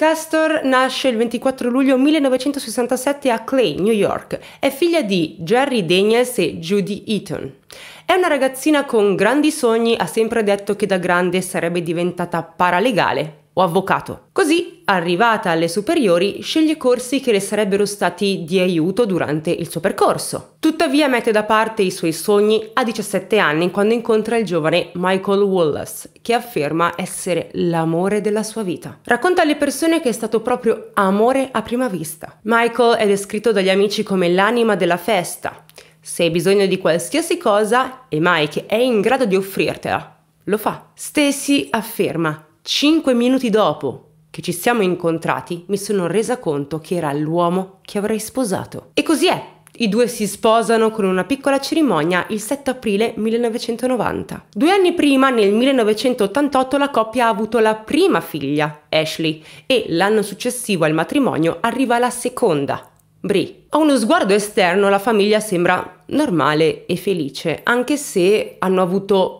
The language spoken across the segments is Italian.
Castor nasce il 24 luglio 1967 a Clay, New York. È figlia di Jerry Daniels e Judy Eaton. È una ragazzina con grandi sogni, ha sempre detto che da grande sarebbe diventata paralegale o avvocato. Così arrivata alle superiori, sceglie corsi che le sarebbero stati di aiuto durante il suo percorso. Tuttavia mette da parte i suoi sogni a 17 anni quando incontra il giovane Michael Wallace, che afferma essere l'amore della sua vita. Racconta alle persone che è stato proprio amore a prima vista. Michael è descritto dagli amici come l'anima della festa. Se hai bisogno di qualsiasi cosa e Mike è in grado di offrirtela, lo fa. Stacy afferma 5 minuti dopo che ci siamo incontrati, mi sono resa conto che era l'uomo che avrei sposato. E così è. I due si sposano con una piccola cerimonia il 7 aprile 1990. Due anni prima, nel 1988, la coppia ha avuto la prima figlia, Ashley, e l'anno successivo al matrimonio arriva la seconda, Brie. A uno sguardo esterno la famiglia sembra normale e felice, anche se hanno avuto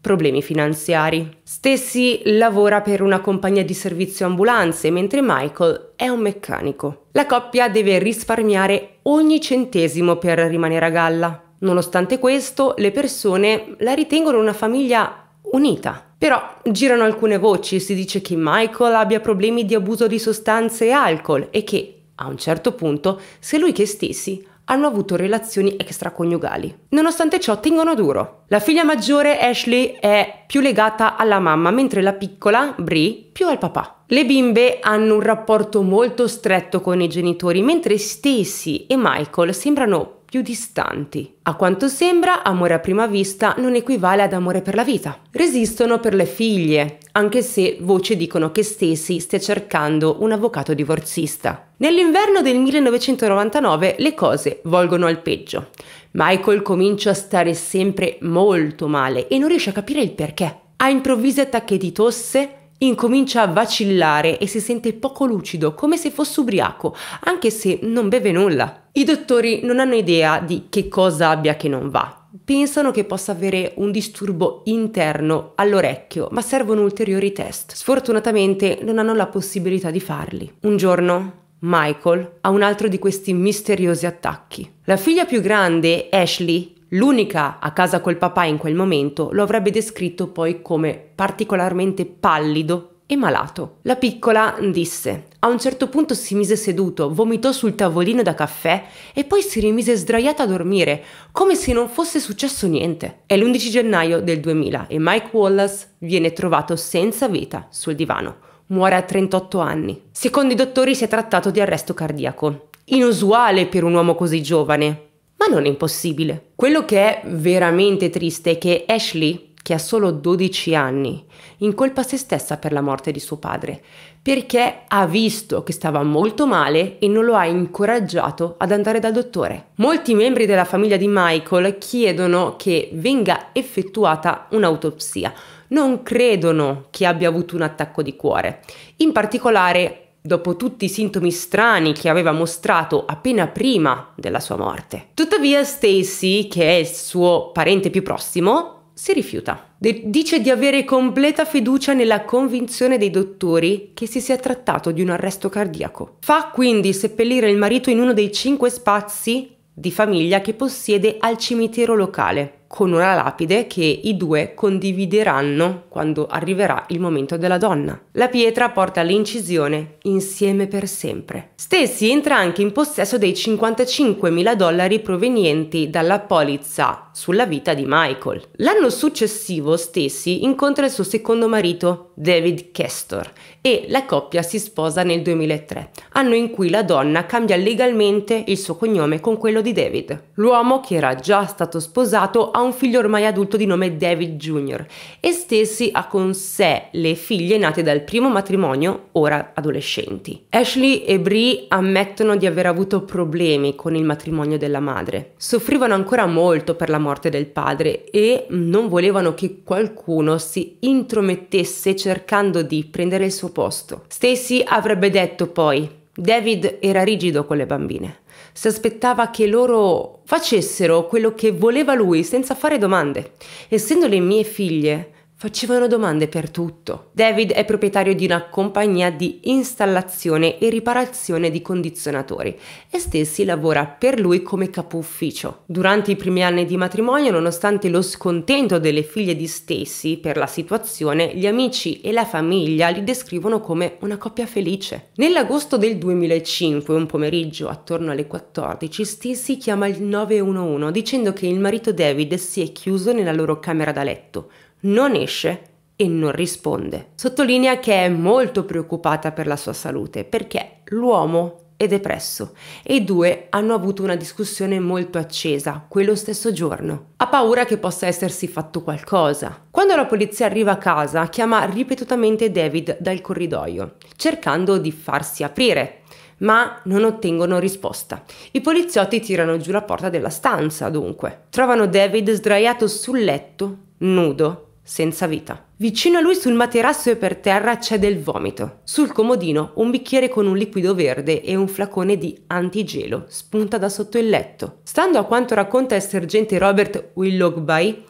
problemi finanziari. Stacy lavora per una compagnia di servizio ambulanze, mentre Michael è un meccanico. La coppia deve risparmiare ogni centesimo per rimanere a galla. Nonostante questo, le persone la ritengono una famiglia unita. Però girano alcune voci, si dice che Michael abbia problemi di abuso di sostanze e alcol e che, a un certo punto, sia lui che Stacey hanno avuto relazioni extraconiugali. Nonostante ciò tengono duro. La figlia maggiore Ashley è più legata alla mamma, mentre la piccola Brie più al papà. Le bimbe hanno un rapporto molto stretto con i genitori, mentre Stacy e Michael sembrano più distanti. A quanto sembra, amore a prima vista non equivale ad amore per la vita. Resistono per le figlie, anche se voci dicono che Stacy stia cercando un avvocato divorzista. Nell'inverno del 1999 le cose volgono al peggio. Michael comincia a stare sempre molto male e non riesce a capire il perché. Ha improvvisi attacchi di tosse, Incomincia a vacillare e si sente poco lucido, come se fosse ubriaco, anche se non beve nulla. I dottori non hanno idea di che cosa abbia che non va. Pensano che possa avere un disturbo interno all'orecchio, ma servono ulteriori test. Sfortunatamente non hanno la possibilità di farli. Un giorno Michael ha un altro di questi misteriosi attacchi. La figlia più grande, Ashley, L'unica a casa col papà in quel momento lo avrebbe descritto poi come particolarmente pallido e malato. La piccola disse, a un certo punto si mise seduto, vomitò sul tavolino da caffè e poi si rimise sdraiata a dormire, come se non fosse successo niente. È l'11 gennaio del 2000 e Mike Wallace viene trovato senza vita sul divano. Muore a 38 anni. Secondo i dottori si è trattato di arresto cardiaco. Inusuale per un uomo così giovane, ma non è impossibile. Quello che è veramente triste è che Ashley, che ha solo 12 anni, incolpa se stessa per la morte di suo padre, perché ha visto che stava molto male e non lo ha incoraggiato ad andare dal dottore. Molti membri della famiglia di Michael chiedono che venga effettuata un'autopsia. Non credono che abbia avuto un attacco di cuore. In particolare dopo tutti i sintomi strani che aveva mostrato appena prima della sua morte. Tuttavia Stacy, che è il suo parente più prossimo, si rifiuta. De dice di avere completa fiducia nella convinzione dei dottori che si sia trattato di un arresto cardiaco. Fa quindi seppellire il marito in uno dei cinque spazi di famiglia che possiede al cimitero locale, con una lapide che i due condivideranno quando arriverà il momento della donna. La pietra porta all'incisione insieme per sempre. Stacy entra anche in possesso dei 55.000 dollari provenienti dalla polizza sulla vita di Michael. L'anno successivo Stacy incontra il suo secondo marito, David Kestor, e la coppia si sposa nel 2003, anno in cui la donna cambia legalmente il suo cognome con quello di David. L'uomo che era già stato sposato ha un figlio ormai adulto di nome David Jr. e stessi ha con sé le figlie nate dal primo matrimonio, ora adolescenti. Ashley e Bree ammettono di aver avuto problemi con il matrimonio della madre. Soffrivano ancora molto per la morte del padre e non volevano che qualcuno si intromettesse cercando di prendere il suo posto. Stacy avrebbe detto poi David era rigido con le bambine si aspettava che loro facessero quello che voleva lui senza fare domande. Essendo le mie figlie, Facevano domande per tutto. David è proprietario di una compagnia di installazione e riparazione di condizionatori e Stacy lavora per lui come capo ufficio. Durante i primi anni di matrimonio, nonostante lo scontento delle figlie di Stacy per la situazione, gli amici e la famiglia li descrivono come una coppia felice. Nell'agosto del 2005, un pomeriggio attorno alle 14, Stacy chiama il 911 dicendo che il marito David si è chiuso nella loro camera da letto non esce e non risponde. Sottolinea che è molto preoccupata per la sua salute perché l'uomo è depresso e i due hanno avuto una discussione molto accesa quello stesso giorno. Ha paura che possa essersi fatto qualcosa. Quando la polizia arriva a casa chiama ripetutamente David dal corridoio cercando di farsi aprire ma non ottengono risposta. I poliziotti tirano giù la porta della stanza, dunque. Trovano David sdraiato sul letto, nudo, senza vita. Vicino a lui sul materasso e per terra c'è del vomito. Sul comodino un bicchiere con un liquido verde e un flacone di antigelo spunta da sotto il letto. Stando a quanto racconta il sergente Robert Willoughby,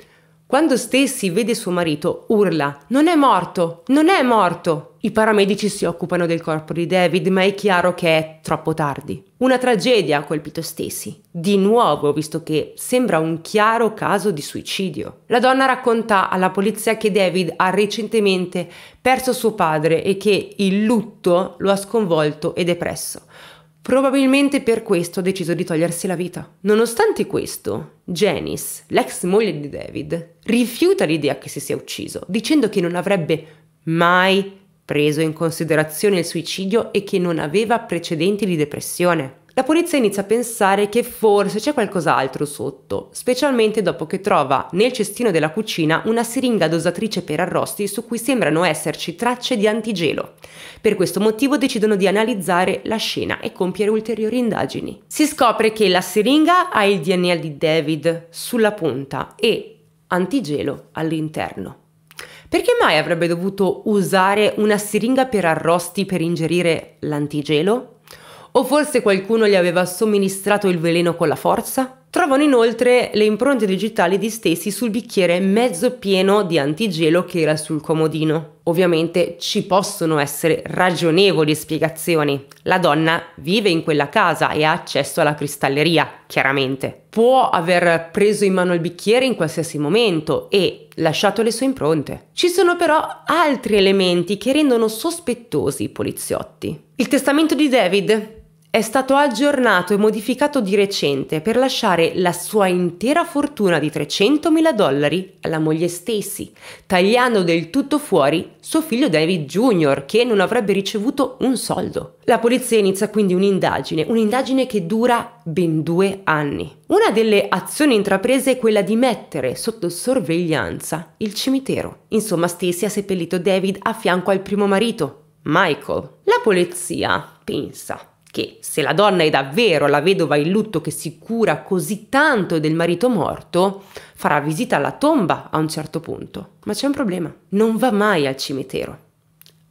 quando Stacy vede suo marito, urla: Non è morto! Non è morto! I paramedici si occupano del corpo di David, ma è chiaro che è troppo tardi. Una tragedia ha colpito Stacy, di nuovo, visto che sembra un chiaro caso di suicidio. La donna racconta alla polizia che David ha recentemente perso suo padre e che il lutto lo ha sconvolto e depresso. Probabilmente per questo ha deciso di togliersi la vita. Nonostante questo, Janice, l'ex moglie di David, rifiuta l'idea che si sia ucciso, dicendo che non avrebbe mai preso in considerazione il suicidio e che non aveva precedenti di depressione la polizia inizia a pensare che forse c'è qualcos'altro sotto, specialmente dopo che trova nel cestino della cucina una siringa dosatrice per arrosti su cui sembrano esserci tracce di antigelo. Per questo motivo decidono di analizzare la scena e compiere ulteriori indagini. Si scopre che la siringa ha il DNA di David sulla punta e antigelo all'interno. Perché mai avrebbe dovuto usare una siringa per arrosti per ingerire l'antigelo? O forse qualcuno gli aveva somministrato il veleno con la forza? Trovano inoltre le impronte digitali di Stacy sul bicchiere mezzo pieno di antigelo che era sul comodino. Ovviamente ci possono essere ragionevoli spiegazioni. La donna vive in quella casa e ha accesso alla cristalleria, chiaramente. Può aver preso in mano il bicchiere in qualsiasi momento e lasciato le sue impronte. Ci sono però altri elementi che rendono sospettosi i poliziotti. Il testamento di David è stato aggiornato e modificato di recente per lasciare la sua intera fortuna di 300.000 dollari alla moglie Stacy, tagliando del tutto fuori suo figlio David Jr., che non avrebbe ricevuto un soldo. La polizia inizia quindi un'indagine, un'indagine che dura ben due anni. Una delle azioni intraprese è quella di mettere sotto sorveglianza il cimitero. Insomma, Stacy ha seppellito David a fianco al primo marito, Michael. La polizia pensa che se la donna è davvero la vedova in lutto che si cura così tanto del marito morto, farà visita alla tomba a un certo punto. Ma c'è un problema, non va mai al cimitero.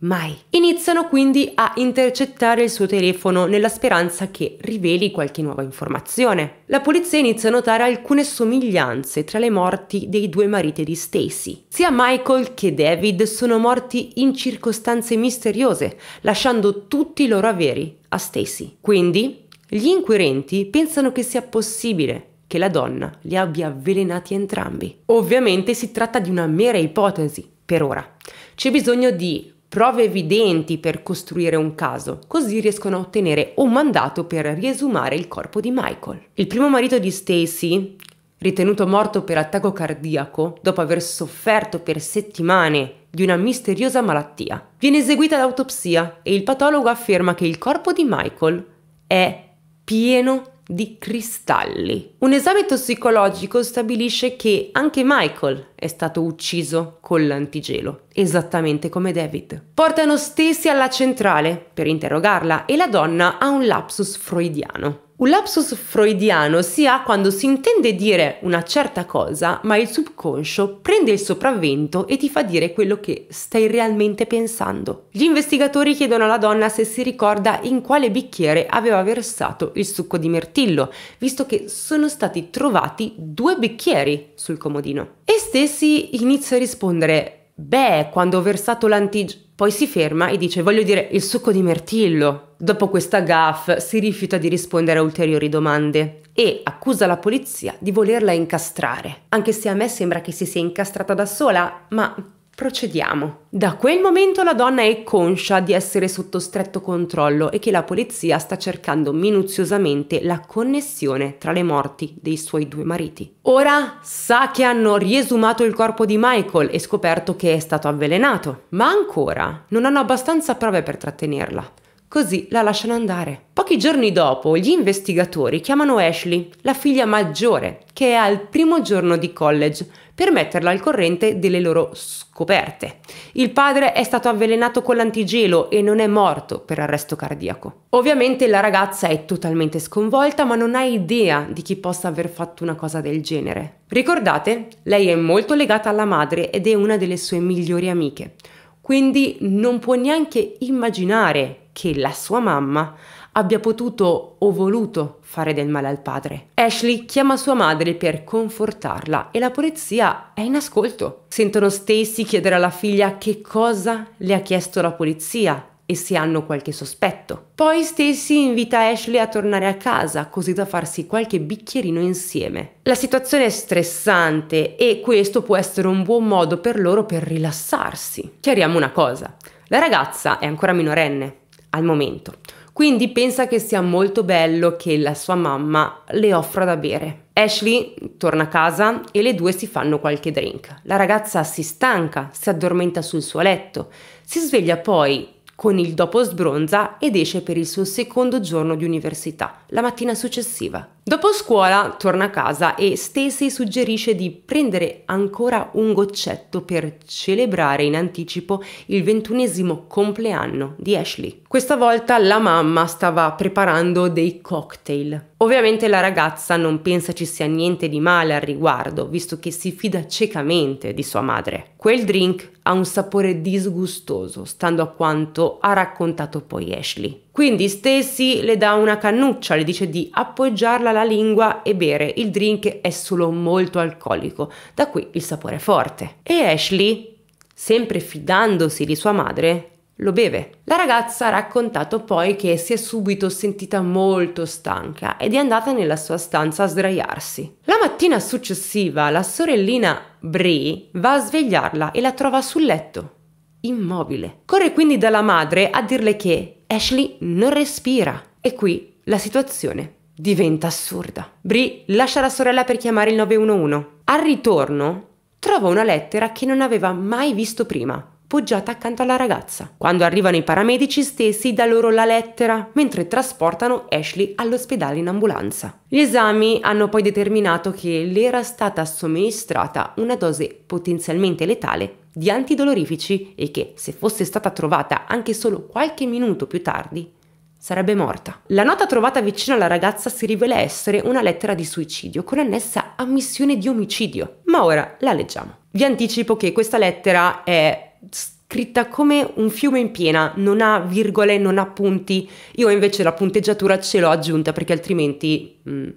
Mai. Iniziano quindi a intercettare il suo telefono nella speranza che riveli qualche nuova informazione. La polizia inizia a notare alcune somiglianze tra le morti dei due mariti di Stacy. Sia Michael che David sono morti in circostanze misteriose, lasciando tutti i loro averi a Stacy. Quindi gli inquirenti pensano che sia possibile che la donna li abbia avvelenati entrambi. Ovviamente si tratta di una mera ipotesi, per ora. C'è bisogno di prove evidenti per costruire un caso, così riescono a ottenere un mandato per riesumare il corpo di Michael. Il primo marito di Stacy, ritenuto morto per attacco cardiaco dopo aver sofferto per settimane di una misteriosa malattia. Viene eseguita l'autopsia e il patologo afferma che il corpo di Michael è pieno di cristalli. Un esame tossicologico stabilisce che anche Michael è stato ucciso con l'antigelo esattamente come David. Portano Stacy alla centrale per interrogarla e la donna ha un lapsus freudiano. Un lapsus freudiano si ha quando si intende dire una certa cosa, ma il subconscio prende il sopravvento e ti fa dire quello che stai realmente pensando. Gli investigatori chiedono alla donna se si ricorda in quale bicchiere aveva versato il succo di mirtillo, visto che sono stati trovati due bicchieri sul comodino. E Stessi inizia a rispondere Beh, quando ho versato l'antig... Poi si ferma e dice voglio dire il succo di mirtillo. Dopo questa gaffe si rifiuta di rispondere a ulteriori domande e accusa la polizia di volerla incastrare. Anche se a me sembra che si sia incastrata da sola, ma Procediamo. Da quel momento la donna è conscia di essere sotto stretto controllo e che la polizia sta cercando minuziosamente la connessione tra le morti dei suoi due mariti. Ora sa che hanno riesumato il corpo di Michael e scoperto che è stato avvelenato, ma ancora non hanno abbastanza prove per trattenerla. Così la lasciano andare. Pochi giorni dopo, gli investigatori chiamano Ashley, la figlia maggiore, che è al primo giorno di college, per metterla al corrente delle loro scoperte. Il padre è stato avvelenato con l'antigelo e non è morto per arresto cardiaco. Ovviamente la ragazza è totalmente sconvolta ma non ha idea di chi possa aver fatto una cosa del genere. Ricordate, lei è molto legata alla madre ed è una delle sue migliori amiche, quindi non può neanche immaginare che la sua mamma abbia potuto o voluto fare del male al padre. Ashley chiama sua madre per confortarla e la polizia è in ascolto. Sentono Stacy chiedere alla figlia che cosa le ha chiesto la polizia e se hanno qualche sospetto. Poi Stacy invita Ashley a tornare a casa così da farsi qualche bicchierino insieme. La situazione è stressante e questo può essere un buon modo per loro per rilassarsi. Chiariamo una cosa, la ragazza è ancora minorenne al momento. Quindi pensa che sia molto bello che la sua mamma le offra da bere. Ashley torna a casa e le due si fanno qualche drink. La ragazza si stanca, si addormenta sul suo letto, si sveglia poi con il dopo sbronza ed esce per il suo secondo giorno di università, la mattina successiva. Dopo scuola torna a casa e Stacy suggerisce di prendere ancora un goccetto per celebrare in anticipo il ventunesimo compleanno di Ashley. Questa volta la mamma stava preparando dei cocktail. Ovviamente la ragazza non pensa ci sia niente di male al riguardo, visto che si fida ciecamente di sua madre. Quel drink ha un sapore disgustoso, stando a quanto ha raccontato poi Ashley. Quindi Stacy le dà una cannuccia, le dice di appoggiarla alla lingua e bere, il drink è solo molto alcolico, da qui il sapore forte. E Ashley, sempre fidandosi di sua madre, lo beve. La ragazza ha raccontato poi che si è subito sentita molto stanca ed è andata nella sua stanza a sdraiarsi. La mattina successiva la sorellina Brie va a svegliarla e la trova sul letto, immobile. Corre quindi dalla madre a dirle che Ashley non respira e qui la situazione diventa assurda. Brie lascia la sorella per chiamare il 911. Al ritorno trova una lettera che non aveva mai visto prima, poggiata accanto alla ragazza. Quando arrivano i paramedici stessi dà loro la lettera mentre trasportano Ashley all'ospedale in ambulanza. Gli esami hanno poi determinato che le era stata somministrata una dose potenzialmente letale di antidolorifici e che, se fosse stata trovata anche solo qualche minuto più tardi, sarebbe morta. La nota trovata vicino alla ragazza si rivela essere una lettera di suicidio con annessa ammissione di omicidio. Ma ora la leggiamo. Vi anticipo che questa lettera è scritta come un fiume in piena, non ha virgole, non ha punti. Io invece la punteggiatura ce l'ho aggiunta perché altrimenti mh, mm,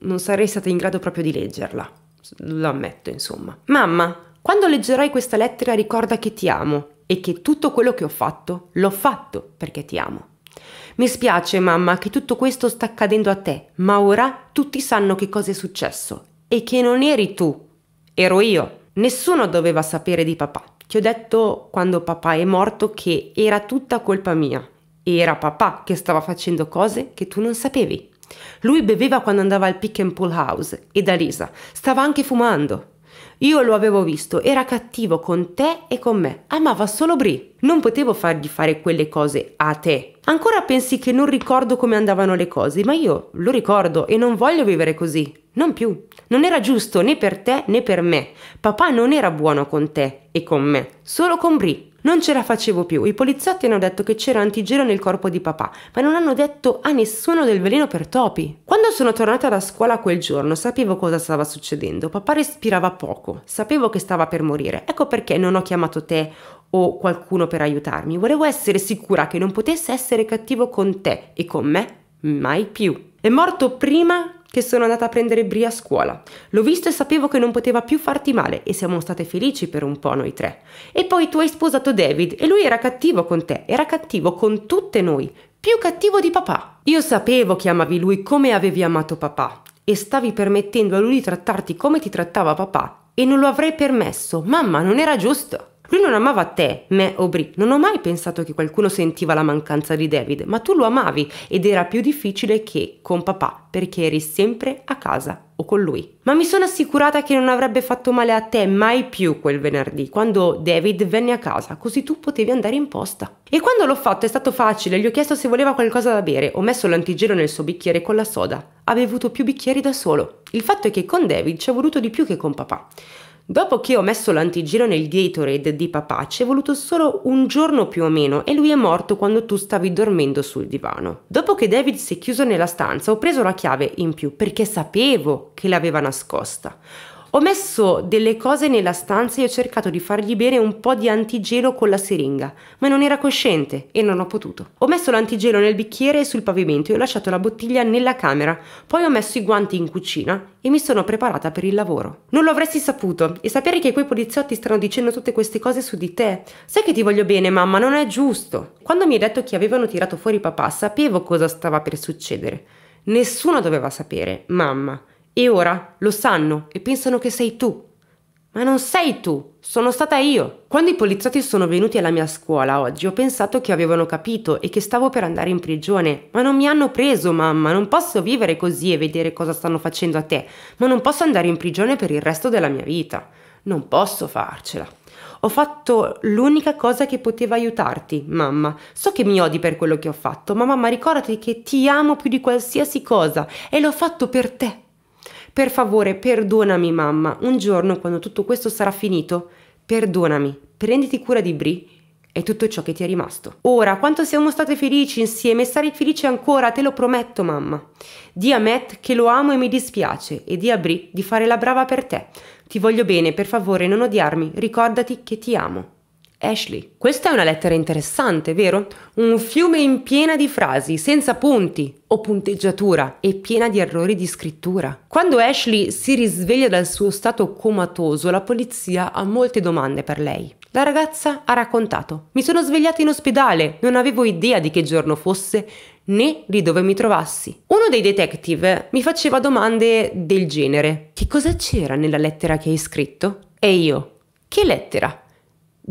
non sarei stata in grado proprio di leggerla. Lo ammetto, insomma. Mamma, quando leggerai questa lettera ricorda che ti amo e che tutto quello che ho fatto l'ho fatto perché ti amo. Mi spiace mamma che tutto questo sta accadendo a te, ma ora tutti sanno che cosa è successo e che non eri tu, ero io. Nessuno doveva sapere di papà. Ti ho detto quando papà è morto che era tutta colpa mia. Era papà che stava facendo cose che tu non sapevi. Lui beveva quando andava al pick and pull house e da Lisa. Stava anche fumando. Io lo avevo visto, era cattivo con te e con me, amava solo Bri. Non potevo fargli fare quelle cose a te. Ancora pensi che non ricordo come andavano le cose, ma io lo ricordo e non voglio vivere così. Non più. Non era giusto né per te né per me. Papà non era buono con te e con me, solo con Bri. Non ce la facevo più, i poliziotti hanno detto che c'era antigelo nel corpo di papà, ma non hanno detto a nessuno del veleno per topi. Quando sono tornata da scuola quel giorno sapevo cosa stava succedendo, papà respirava poco, sapevo che stava per morire, ecco perché non ho chiamato te o qualcuno per aiutarmi, volevo essere sicura che non potesse essere cattivo con te e con me mai più. È morto prima che sono andata a prendere Bri a scuola. L'ho visto e sapevo che non poteva più farti male e siamo state felici per un po' noi tre. E poi tu hai sposato David e lui era cattivo con te, era cattivo con tutte noi, più cattivo di papà. Io sapevo che amavi lui come avevi amato papà e stavi permettendo a lui di trattarti come ti trattava papà e non lo avrei permesso. Mamma, non era giusto. Lui non amava te, me o Bri. Non ho mai pensato che qualcuno sentiva la mancanza di David, ma tu lo amavi ed era più difficile che con papà, perché eri sempre a casa o con lui. Ma mi sono assicurata che non avrebbe fatto male a te mai più quel venerdì, quando David venne a casa, così tu potevi andare in posta. E quando l'ho fatto è stato facile, gli ho chiesto se voleva qualcosa da bere, ho messo l'antigelo nel suo bicchiere con la soda. Ha bevuto più bicchieri da solo. Il fatto è che con David ci ha voluto di più che con papà. Dopo che ho messo l'antigiro nel Gatorade di papà, ci è voluto solo un giorno più o meno e lui è morto quando tu stavi dormendo sul divano. Dopo che David si è chiuso nella stanza, ho preso la chiave in più perché sapevo che l'aveva nascosta. Ho messo delle cose nella stanza e ho cercato di fargli bere un po' di antigelo con la siringa, ma non era cosciente e non ho potuto. Ho messo l'antigelo nel bicchiere e sul pavimento e ho lasciato la bottiglia nella camera, poi ho messo i guanti in cucina e mi sono preparata per il lavoro. Non lo avresti saputo e sapere che quei poliziotti stanno dicendo tutte queste cose su di te. Sai che ti voglio bene, mamma, non è giusto. Quando mi hai detto che avevano tirato fuori papà, sapevo cosa stava per succedere. Nessuno doveva sapere, mamma. E ora lo sanno e pensano che sei tu. Ma non sei tu, sono stata io. Quando i poliziotti sono venuti alla mia scuola oggi ho pensato che avevano capito e che stavo per andare in prigione. Ma non mi hanno preso, mamma, non posso vivere così e vedere cosa stanno facendo a te, ma non posso andare in prigione per il resto della mia vita. Non posso farcela. Ho fatto l'unica cosa che poteva aiutarti, mamma. So che mi odi per quello che ho fatto, ma mamma ricordati che ti amo più di qualsiasi cosa e l'ho fatto per te. Per favore, perdonami mamma, un giorno quando tutto questo sarà finito, perdonami, prenditi cura di Bri e tutto ciò che ti è rimasto. Ora, quanto siamo state felici insieme, sarai felice ancora, te lo prometto mamma. Di a Matt che lo amo e mi dispiace e di a Bri di fare la brava per te. Ti voglio bene, per favore, non odiarmi, ricordati che ti amo. Ashley, questa è una lettera interessante, vero? Un fiume in piena di frasi, senza punti o punteggiatura e piena di errori di scrittura. Quando Ashley si risveglia dal suo stato comatoso, la polizia ha molte domande per lei. La ragazza ha raccontato: Mi sono svegliata in ospedale, non avevo idea di che giorno fosse né di dove mi trovassi. Uno dei detective mi faceva domande del genere: Che cosa c'era nella lettera che hai scritto? E io: Che lettera?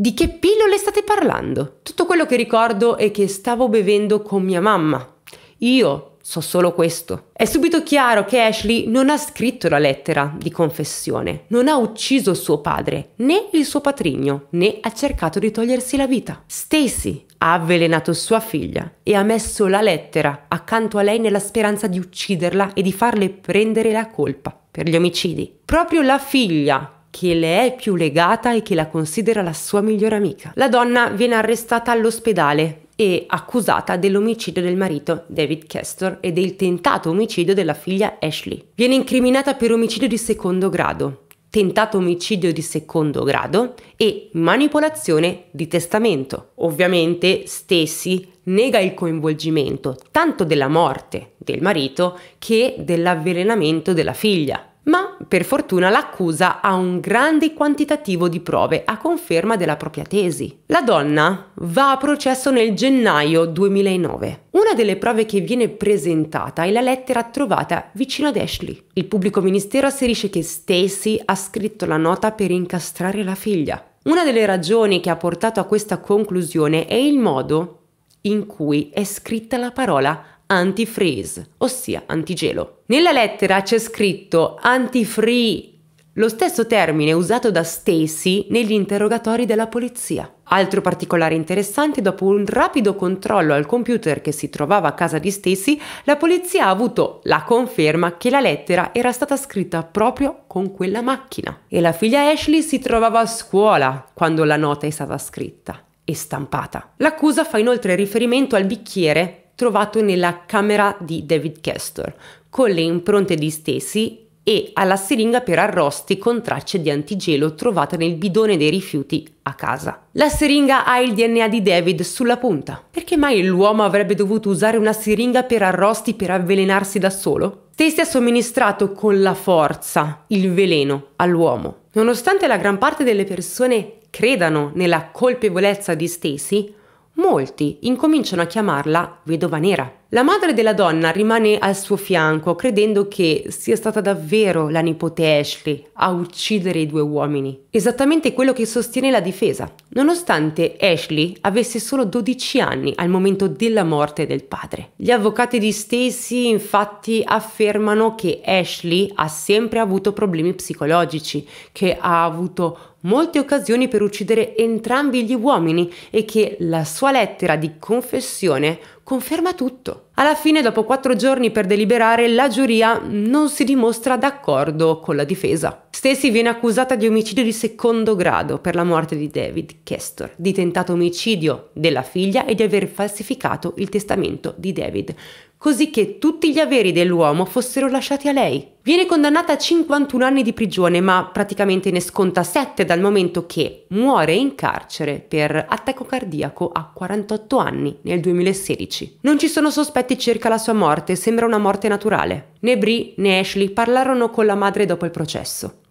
Di che pillole state parlando? Tutto quello che ricordo è che stavo bevendo con mia mamma. Io so solo questo. È subito chiaro che Ashley non ha scritto la lettera di confessione, non ha ucciso suo padre, né il suo patrigno, né ha cercato di togliersi la vita. Stacy ha avvelenato sua figlia e ha messo la lettera accanto a lei nella speranza di ucciderla e di farle prendere la colpa per gli omicidi. Proprio la figlia che le è più legata e che la considera la sua migliore amica. La donna viene arrestata all'ospedale e accusata dell'omicidio del marito David Castor e del tentato omicidio della figlia Ashley. Viene incriminata per omicidio di secondo grado, tentato omicidio di secondo grado e manipolazione di testamento. Ovviamente Stessi nega il coinvolgimento tanto della morte del marito che dell'avvelenamento della figlia. Ma per fortuna l'accusa ha un grande quantitativo di prove a conferma della propria tesi. La donna va a processo nel gennaio 2009. Una delle prove che viene presentata è la lettera trovata vicino ad Ashley. Il pubblico ministero asserisce che Stacy ha scritto la nota per incastrare la figlia. Una delle ragioni che ha portato a questa conclusione è il modo in cui è scritta la parola antifreeze, ossia antigelo. Nella lettera c'è scritto antifree, lo stesso termine usato da Stacy negli interrogatori della polizia. Altro particolare interessante, dopo un rapido controllo al computer che si trovava a casa di Stacy, la polizia ha avuto la conferma che la lettera era stata scritta proprio con quella macchina. E la figlia Ashley si trovava a scuola quando la nota è stata scritta e stampata. L'accusa fa inoltre riferimento al bicchiere trovato nella camera di David Castor, con le impronte di Stacy e alla siringa per arrosti con tracce di antigelo trovata nel bidone dei rifiuti a casa. La siringa ha il DNA di David sulla punta. Perché mai l'uomo avrebbe dovuto usare una siringa per arrosti per avvelenarsi da solo? Stacy ha somministrato con la forza il veleno all'uomo. Nonostante la gran parte delle persone credano nella colpevolezza di Stacy, molti incominciano a chiamarla vedova nera. La madre della donna rimane al suo fianco credendo che sia stata davvero la nipote Ashley a uccidere i due uomini, esattamente quello che sostiene la difesa, nonostante Ashley avesse solo 12 anni al momento della morte del padre. Gli avvocati di Stacy infatti affermano che Ashley ha sempre avuto problemi psicologici, che ha avuto molte occasioni per uccidere entrambi gli uomini e che la sua lettera di confessione conferma tutto. Alla fine, dopo quattro giorni per deliberare, la giuria non si dimostra d'accordo con la difesa. Stacey viene accusata di omicidio di secondo grado per la morte di David Kestor, di tentato omicidio della figlia e di aver falsificato il testamento di David così che tutti gli averi dell'uomo fossero lasciati a lei. Viene condannata a 51 anni di prigione, ma praticamente ne sconta 7 dal momento che muore in carcere per attacco cardiaco a 48 anni nel 2016. Non ci sono sospetti circa la sua morte, sembra una morte naturale. Né Brie né Ashley parlarono con la madre dopo il processo.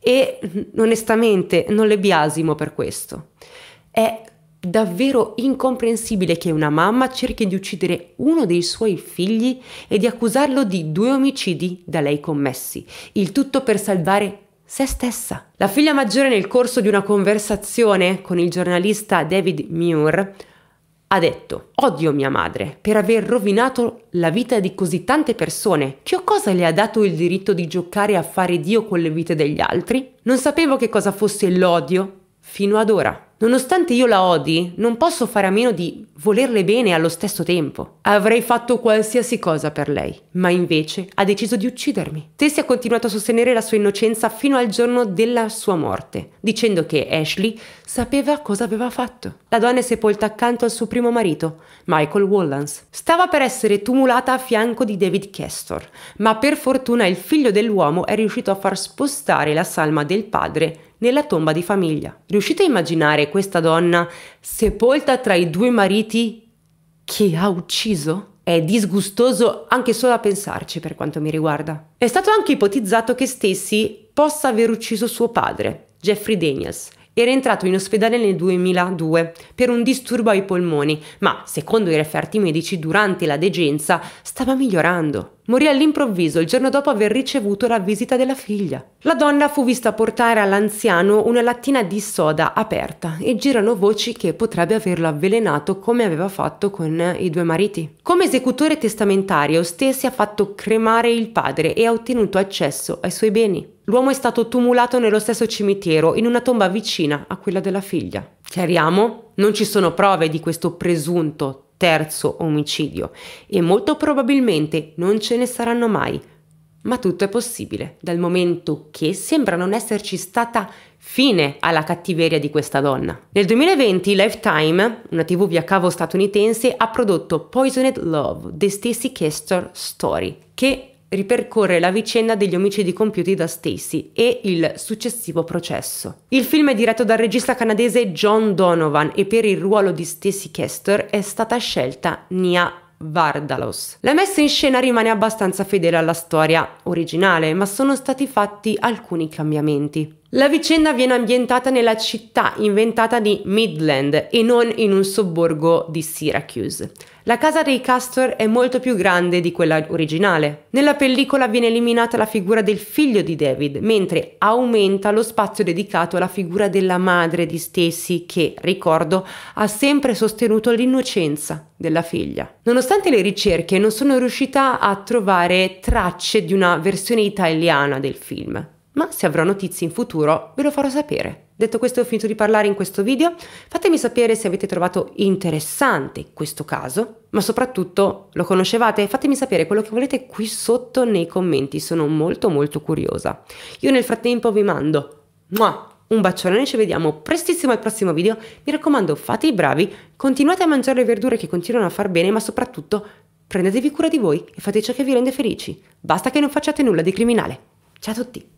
E onestamente non le biasimo per questo. È davvero incomprensibile che una mamma cerchi di uccidere uno dei suoi figli e di accusarlo di due omicidi da lei commessi, il tutto per salvare se stessa. La figlia maggiore nel corso di una conversazione con il giornalista David Muir ha detto odio mia madre per aver rovinato la vita di così tante persone. Che cosa le ha dato il diritto di giocare a fare Dio con le vite degli altri? Non sapevo che cosa fosse l'odio fino ad ora. Nonostante io la odi, non posso fare a meno di volerle bene allo stesso tempo. Avrei fatto qualsiasi cosa per lei, ma invece ha deciso di uccidermi. Tessie ha continuato a sostenere la sua innocenza fino al giorno della sua morte, dicendo che Ashley sapeva cosa aveva fatto. La donna è sepolta accanto al suo primo marito, Michael Wallace. Stava per essere tumulata a fianco di David Castor, ma per fortuna il figlio dell'uomo è riuscito a far spostare la salma del padre nella tomba di famiglia. Riuscite a immaginare questa donna sepolta tra i due mariti che ha ucciso? È disgustoso anche solo a pensarci per quanto mi riguarda. È stato anche ipotizzato che Stacy possa aver ucciso suo padre, Jeffrey Daniels, era entrato in ospedale nel 2002 per un disturbo ai polmoni, ma secondo i referti medici durante la degenza stava migliorando. Morì all'improvviso il giorno dopo aver ricevuto la visita della figlia. La donna fu vista portare all'anziano una lattina di soda aperta e girano voci che potrebbe averlo avvelenato come aveva fatto con i due mariti. Come esecutore testamentario, Stacy ha fatto cremare il padre e ha ottenuto accesso ai suoi beni. L'uomo è stato tumulato nello stesso cimitero, in una tomba vicina a quella della figlia. Chiariamo? Non ci sono prove di questo presunto terzo omicidio e molto probabilmente non ce ne saranno mai. Ma tutto è possibile dal momento che sembra non esserci stata fine alla cattiveria di questa donna. Nel 2020 Lifetime, una tv via cavo statunitense, ha prodotto Poisoned Love, The Stacy Kester Story, che ripercorre la vicenda degli omicidi compiuti da Stacy e il successivo processo. Il film è diretto dal regista canadese John Donovan e per il ruolo di Stacy Kester è stata scelta Nia Vardalos. La messa in scena rimane abbastanza fedele alla storia originale, ma sono stati fatti alcuni cambiamenti. La vicenda viene ambientata nella città inventata di Midland e non in un sobborgo di Syracuse. La casa dei Castor è molto più grande di quella originale. Nella pellicola viene eliminata la figura del figlio di David, mentre aumenta lo spazio dedicato alla figura della madre di Stacy che, ricordo, ha sempre sostenuto l'innocenza della figlia. Nonostante le ricerche non sono riuscita a trovare tracce di una versione italiana del film ma se avrò notizie in futuro ve lo farò sapere. Detto questo ho finito di parlare in questo video, fatemi sapere se avete trovato interessante questo caso, ma soprattutto lo conoscevate, fatemi sapere quello che volete qui sotto nei commenti, sono molto molto curiosa. Io nel frattempo vi mando muah, un bacione, ci vediamo prestissimo al prossimo video, mi raccomando fate i bravi, continuate a mangiare le verdure che continuano a far bene, ma soprattutto prendetevi cura di voi e fate ciò che vi rende felici, basta che non facciate nulla di criminale. Ciao a tutti!